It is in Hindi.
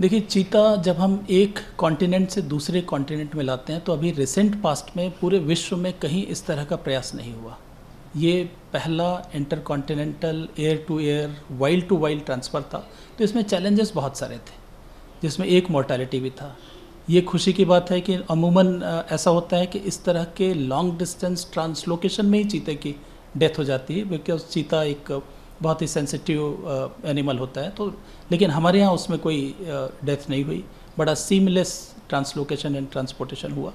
देखिए चीता जब हम एक कॉन्टिनेंट से दूसरे कॉन्टिनेंट में लाते हैं तो अभी रिसेंट पास्ट में पूरे विश्व में कहीं इस तरह का प्रयास नहीं हुआ ये पहला intercontinental air to air wild to wild transfer था तो इसमें चैलेंजेस बहुत सारे थे जिसमें एक मोर्टेलिटी भी था ये खुशी की बात है कि अमूमन ऐसा होता है कि इस तरह के लॉन्ग डिस्टेंस ट्रांसलोकेशन में ही चीते की डेथ हो जाती है बिकॉज चीता एक बहुत ही सेंसिटिव एनिमल uh, होता है तो लेकिन हमारे यहाँ उसमें कोई डेथ uh, नहीं हुई बड़ा सीमलेस ट्रांसलोकेशन एंड ट्रांसपोर्टेशन हुआ